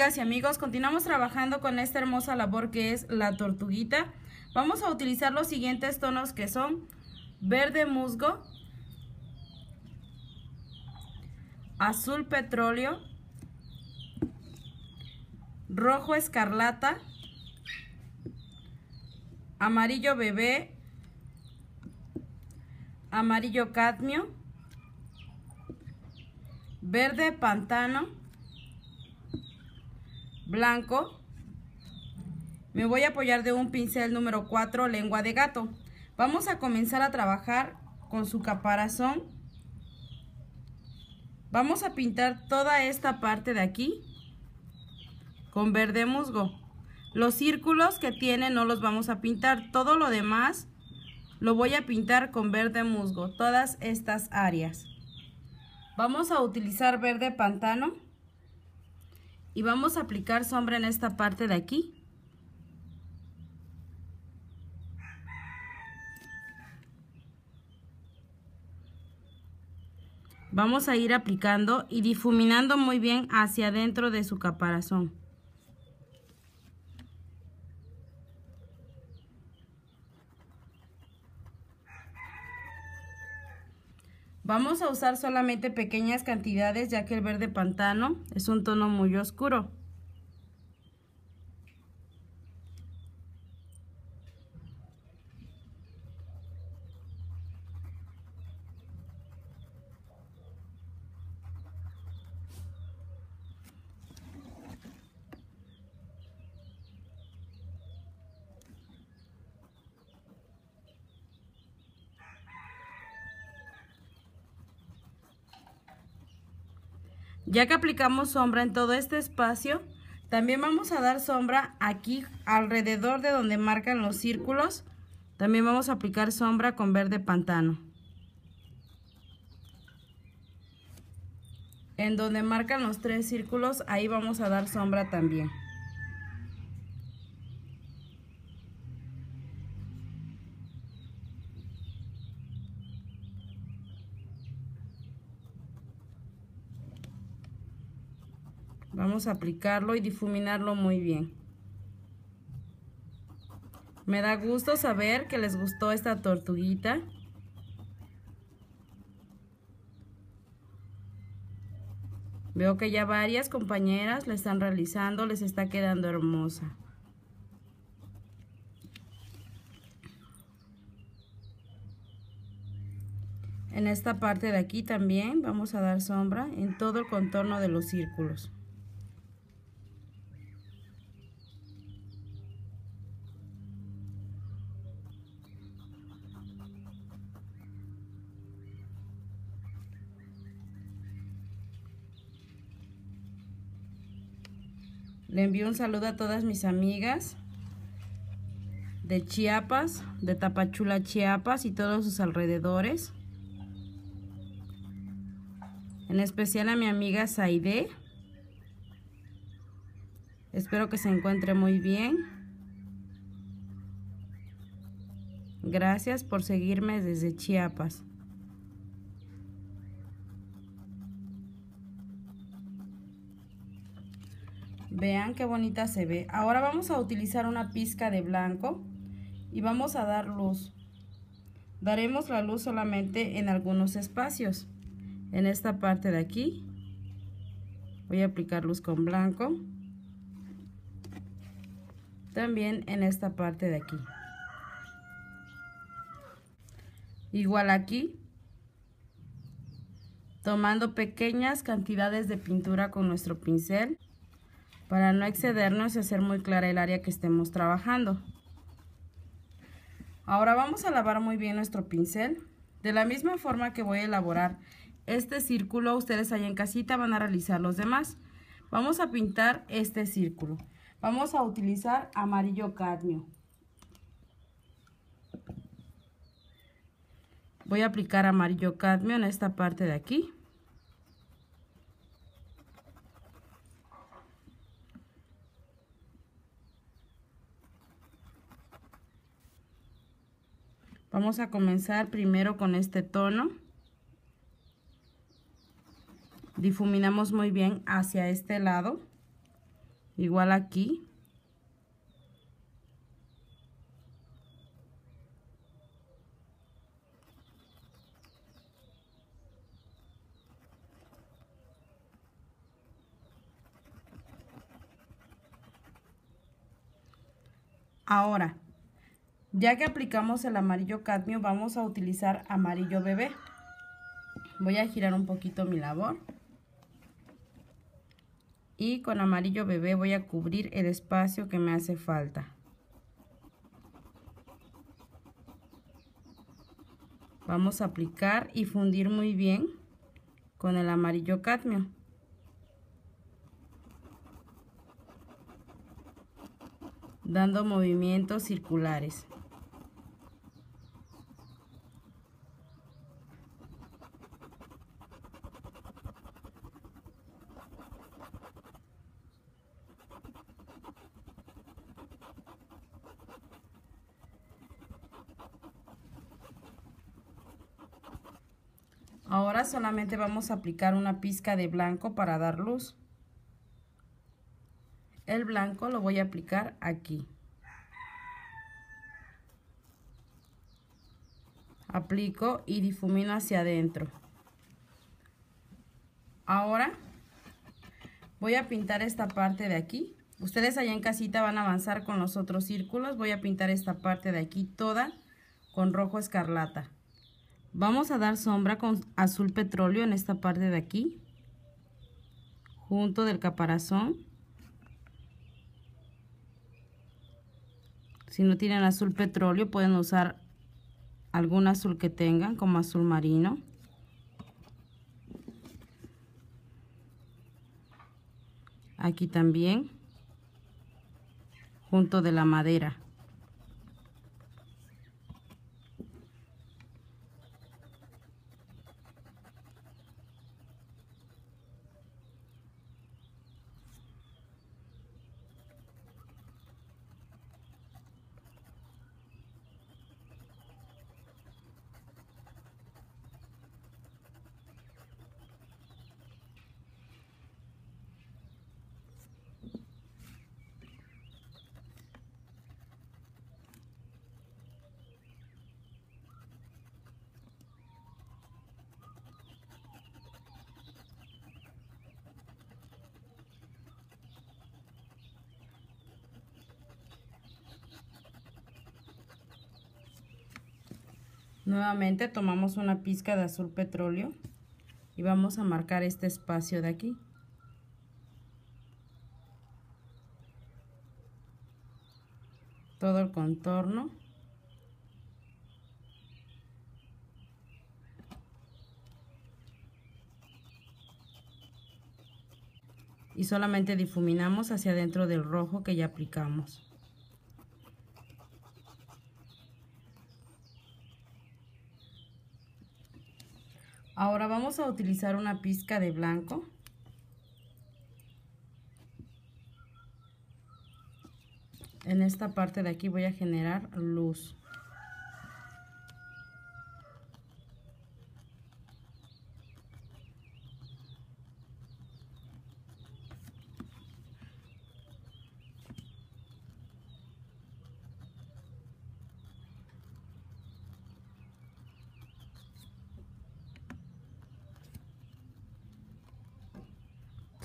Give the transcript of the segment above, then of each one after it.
amigas y amigos, continuamos trabajando con esta hermosa labor que es la tortuguita. Vamos a utilizar los siguientes tonos que son verde musgo, azul petróleo, rojo escarlata, amarillo bebé, amarillo cadmio, verde pantano, blanco. Me voy a apoyar de un pincel número 4, lengua de gato. Vamos a comenzar a trabajar con su caparazón. Vamos a pintar toda esta parte de aquí con verde musgo. Los círculos que tiene no los vamos a pintar. Todo lo demás lo voy a pintar con verde musgo. Todas estas áreas. Vamos a utilizar verde pantano y vamos a aplicar sombra en esta parte de aquí. Vamos a ir aplicando y difuminando muy bien hacia adentro de su caparazón. Vamos a usar solamente pequeñas cantidades ya que el verde pantano es un tono muy oscuro. Ya que aplicamos sombra en todo este espacio, también vamos a dar sombra aquí alrededor de donde marcan los círculos. También vamos a aplicar sombra con verde pantano. En donde marcan los tres círculos, ahí vamos a dar sombra también. aplicarlo y difuminarlo muy bien. Me da gusto saber que les gustó esta tortuguita. Veo que ya varias compañeras la están realizando, les está quedando hermosa. En esta parte de aquí también vamos a dar sombra en todo el contorno de los círculos. Le envío un saludo a todas mis amigas de Chiapas, de Tapachula, Chiapas y todos sus alrededores. En especial a mi amiga Saide. Espero que se encuentre muy bien. Gracias por seguirme desde Chiapas. Vean qué bonita se ve. Ahora vamos a utilizar una pizca de blanco y vamos a dar luz. Daremos la luz solamente en algunos espacios. En esta parte de aquí voy a aplicar luz con blanco. También en esta parte de aquí. Igual aquí, tomando pequeñas cantidades de pintura con nuestro pincel para no excedernos y hacer muy clara el área que estemos trabajando. Ahora vamos a lavar muy bien nuestro pincel. De la misma forma que voy a elaborar este círculo, ustedes allá en casita van a realizar los demás. Vamos a pintar este círculo. Vamos a utilizar amarillo cadmio. Voy a aplicar amarillo cadmio en esta parte de aquí. Vamos a comenzar primero con este tono. Difuminamos muy bien hacia este lado. Igual aquí. Ahora, ya que aplicamos el amarillo cadmio, vamos a utilizar amarillo bebé. Voy a girar un poquito mi labor. Y con amarillo bebé voy a cubrir el espacio que me hace falta. Vamos a aplicar y fundir muy bien con el amarillo cadmio. Dando movimientos circulares. Ahora solamente vamos a aplicar una pizca de blanco para dar luz. El blanco lo voy a aplicar aquí. Aplico y difumino hacia adentro. Ahora voy a pintar esta parte de aquí. Ustedes allá en casita van a avanzar con los otros círculos. Voy a pintar esta parte de aquí toda con rojo escarlata. Vamos a dar sombra con azul petróleo en esta parte de aquí, junto del caparazón. Si no tienen azul petróleo, pueden usar algún azul que tengan, como azul marino. Aquí también, junto de la madera. Nuevamente tomamos una pizca de azul petróleo y vamos a marcar este espacio de aquí. Todo el contorno. Y solamente difuminamos hacia adentro del rojo que ya aplicamos. a utilizar una pizca de blanco. En esta parte de aquí voy a generar luz.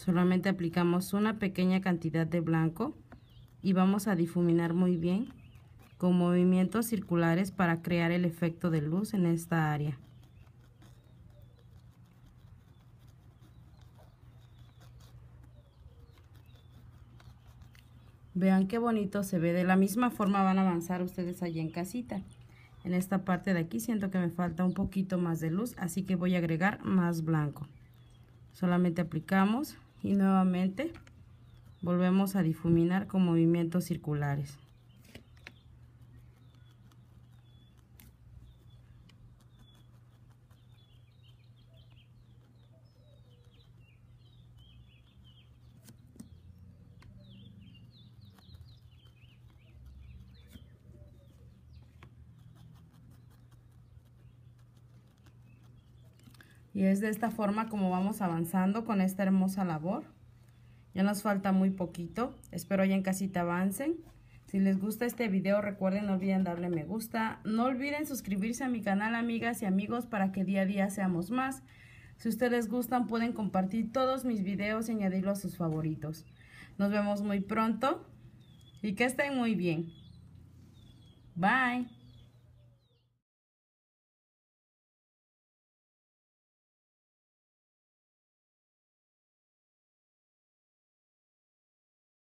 Solamente aplicamos una pequeña cantidad de blanco y vamos a difuminar muy bien con movimientos circulares para crear el efecto de luz en esta área. Vean qué bonito se ve. De la misma forma van a avanzar ustedes allí en casita. En esta parte de aquí siento que me falta un poquito más de luz, así que voy a agregar más blanco. Solamente aplicamos y nuevamente volvemos a difuminar con movimientos circulares Y es de esta forma como vamos avanzando con esta hermosa labor. Ya nos falta muy poquito. Espero ya en casita avancen. Si les gusta este video, recuerden, no olviden darle me gusta. No olviden suscribirse a mi canal, amigas y amigos, para que día a día seamos más. Si ustedes gustan, pueden compartir todos mis videos y añadirlo a sus favoritos. Nos vemos muy pronto y que estén muy bien. Bye.